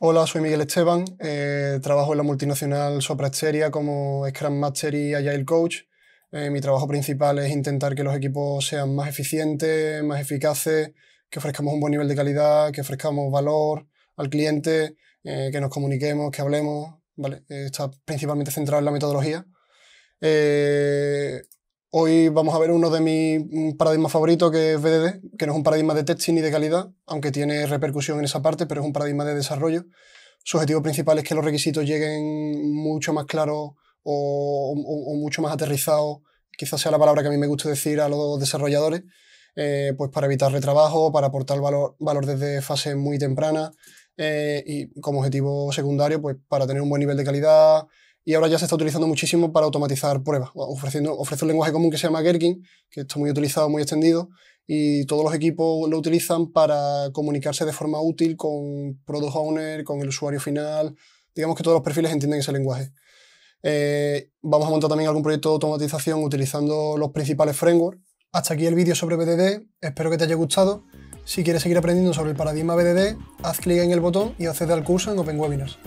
Hola, soy Miguel Esteban, eh, trabajo en la multinacional Sopra Steria como Scrum Master y Agile Coach. Eh, mi trabajo principal es intentar que los equipos sean más eficientes, más eficaces, que ofrezcamos un buen nivel de calidad, que ofrezcamos valor al cliente, eh, que nos comuniquemos, que hablemos. está principalmente centrado en la metodología. Hoy vamos a ver uno de mis mm, paradigmas favoritos, que es BDD, que no es un paradigma de testing ni de calidad, aunque tiene repercusión en esa parte, pero es un paradigma de desarrollo. Su objetivo principal es que los requisitos lleguen mucho más claros o, mucho más aterrizados, quizás sea la palabra que a mí me gusta decir a los desarrolladores, eh, pues para evitar retrabajo, para aportar valor, desde fases muy temprana eh, y como objetivo secundario, pues para tener un buen nivel de calidad, y ahora ya se está utilizando muchísimo para automatizar pruebas. Ofreciendo, ofrece un lenguaje común que se llama Gherkin, que está muy utilizado, muy extendido, y todos los equipos lo utilizan para comunicarse de forma útil con product owner, con el usuario final. Digamos que todos los perfiles entienden ese lenguaje. Eh, vamos a montar también algún proyecto de automatización utilizando los principales frameworks. Hasta aquí el vídeo sobre BDD, espero que te haya gustado. Si quieres seguir aprendiendo sobre el paradigma BDD, haz clic en el botón y accede al curso en Open Webinars.